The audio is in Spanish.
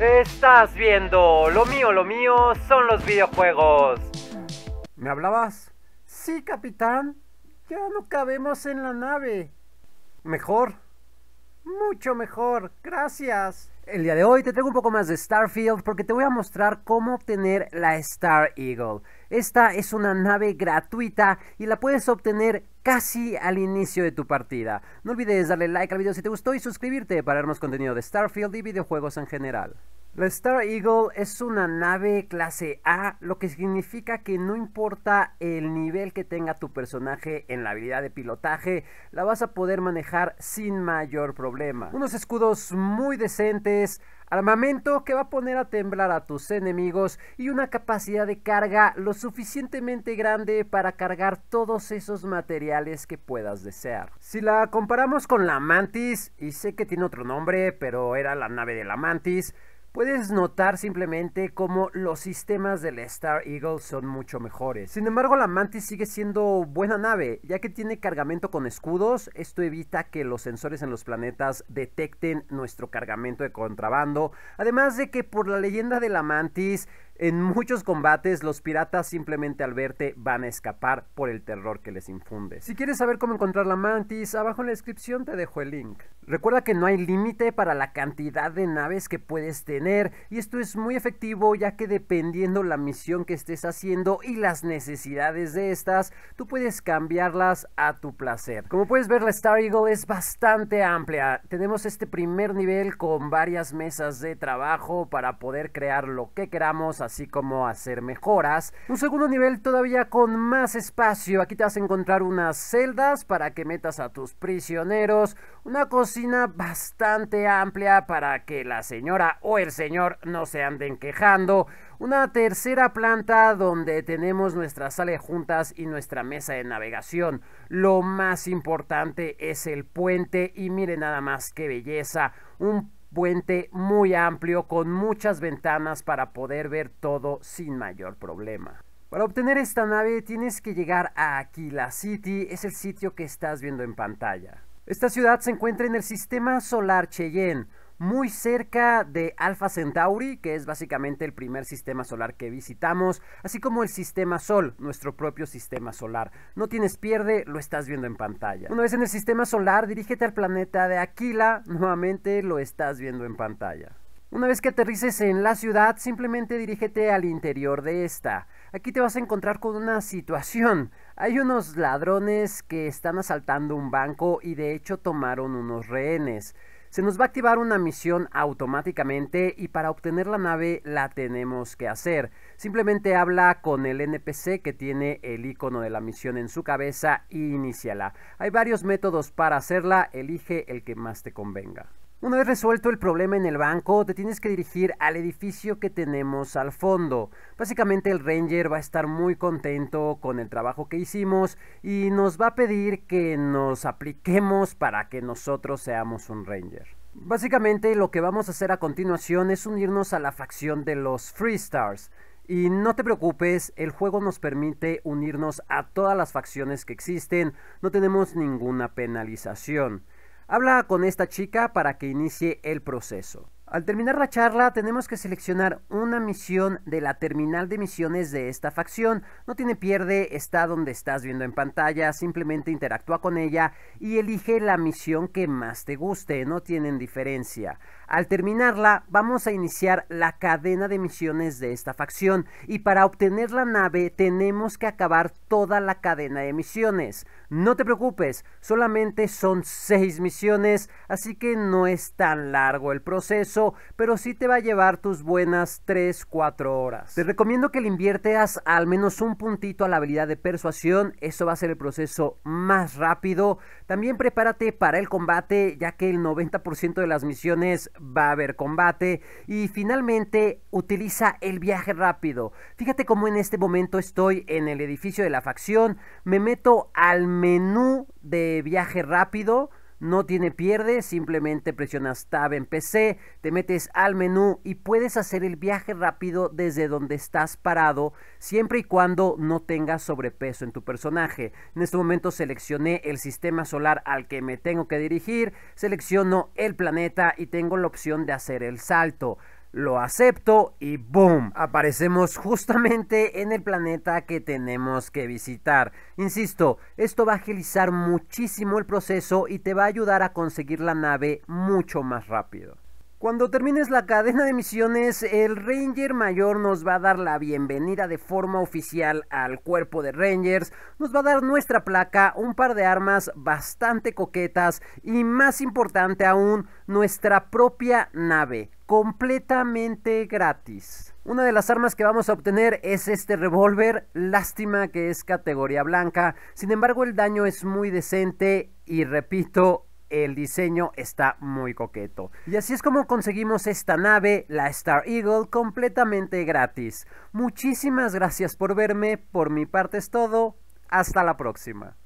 Estás viendo, lo mío, lo mío son los videojuegos. ¿Me hablabas? Sí, capitán. Ya no cabemos en la nave. Mejor, mucho mejor, gracias. El día de hoy te traigo un poco más de Starfield porque te voy a mostrar cómo obtener la Star Eagle. Esta es una nave gratuita y la puedes obtener casi al inicio de tu partida. No olvides darle like al video si te gustó y suscribirte para ver más contenido de Starfield y videojuegos en general. La Star Eagle es una nave clase A, lo que significa que no importa el nivel que tenga tu personaje en la habilidad de pilotaje, la vas a poder manejar sin mayor problema. Unos escudos muy decentes, armamento que va a poner a temblar a tus enemigos y una capacidad de carga lo suficientemente grande para cargar todos esos materiales que puedas desear. Si la comparamos con la Mantis, y sé que tiene otro nombre, pero era la nave de la Mantis, Puedes notar simplemente cómo los sistemas del Star Eagle son mucho mejores. Sin embargo, la Mantis sigue siendo buena nave, ya que tiene cargamento con escudos. Esto evita que los sensores en los planetas detecten nuestro cargamento de contrabando. Además de que por la leyenda de la Mantis, en muchos combates los piratas simplemente al verte van a escapar por el terror que les infunde. Si quieres saber cómo encontrar la mantis, abajo en la descripción te dejo el link. Recuerda que no hay límite para la cantidad de naves que puedes tener y esto es muy efectivo ya que dependiendo la misión que estés haciendo y las necesidades de estas, tú puedes cambiarlas a tu placer. Como puedes ver la Star Eagle es bastante amplia. Tenemos este primer nivel con varias mesas de trabajo para poder crear lo que queramos, así como hacer mejoras. Un segundo nivel todavía con más espacio. Aquí te vas a encontrar unas celdas para que metas a tus prisioneros. Una cocina bastante amplia para que la señora o el señor no se anden quejando. Una tercera planta donde tenemos nuestras sala juntas y nuestra mesa de navegación. Lo más importante es el puente y mire nada más que belleza. Un puente muy amplio con muchas ventanas para poder ver todo sin mayor problema. Para obtener esta nave tienes que llegar a Aquila City, es el sitio que estás viendo en pantalla. Esta ciudad se encuentra en el sistema solar Cheyenne, muy cerca de Alpha Centauri, que es básicamente el primer sistema solar que visitamos, así como el sistema Sol, nuestro propio sistema solar. No tienes pierde, lo estás viendo en pantalla. Una vez en el sistema solar, dirígete al planeta de Aquila, nuevamente lo estás viendo en pantalla. Una vez que aterrices en la ciudad, simplemente dirígete al interior de esta. Aquí te vas a encontrar con una situación. Hay unos ladrones que están asaltando un banco y de hecho tomaron unos rehenes. Se nos va a activar una misión automáticamente y para obtener la nave la tenemos que hacer. Simplemente habla con el NPC que tiene el icono de la misión en su cabeza y e iníciala. Hay varios métodos para hacerla, elige el que más te convenga. Una vez resuelto el problema en el banco, te tienes que dirigir al edificio que tenemos al fondo. Básicamente el ranger va a estar muy contento con el trabajo que hicimos y nos va a pedir que nos apliquemos para que nosotros seamos un ranger. Básicamente lo que vamos a hacer a continuación es unirnos a la facción de los Freestars. Y no te preocupes, el juego nos permite unirnos a todas las facciones que existen, no tenemos ninguna penalización. Habla con esta chica para que inicie el proceso. Al terminar la charla tenemos que seleccionar una misión de la terminal de misiones de esta facción. No tiene pierde, está donde estás viendo en pantalla, simplemente interactúa con ella y elige la misión que más te guste, no tienen diferencia. Al terminarla, vamos a iniciar la cadena de misiones de esta facción y para obtener la nave tenemos que acabar toda la cadena de misiones. No te preocupes, solamente son 6 misiones, así que no es tan largo el proceso, pero sí te va a llevar tus buenas 3-4 horas. Te recomiendo que le inviertas al menos un puntito a la habilidad de persuasión, eso va a ser el proceso más rápido. También prepárate para el combate, ya que el 90% de las misiones va a haber combate y finalmente utiliza el viaje rápido. Fíjate cómo en este momento estoy en el edificio de la facción, me meto al menú de viaje rápido, no tiene pierde, simplemente presionas Tab en PC, te metes al menú y puedes hacer el viaje rápido desde donde estás parado, siempre y cuando no tengas sobrepeso en tu personaje. En este momento seleccioné el sistema solar al que me tengo que dirigir, selecciono el planeta y tengo la opción de hacer el salto lo acepto y boom, aparecemos justamente en el planeta que tenemos que visitar. Insisto, esto va a agilizar muchísimo el proceso y te va a ayudar a conseguir la nave mucho más rápido. Cuando termines la cadena de misiones, el Ranger Mayor nos va a dar la bienvenida de forma oficial al cuerpo de Rangers, nos va a dar nuestra placa, un par de armas bastante coquetas y más importante aún, nuestra propia nave, completamente gratis. Una de las armas que vamos a obtener es este revólver, lástima que es categoría blanca, sin embargo el daño es muy decente y repito, el diseño está muy coqueto. Y así es como conseguimos esta nave, la Star Eagle, completamente gratis. Muchísimas gracias por verme, por mi parte es todo, hasta la próxima.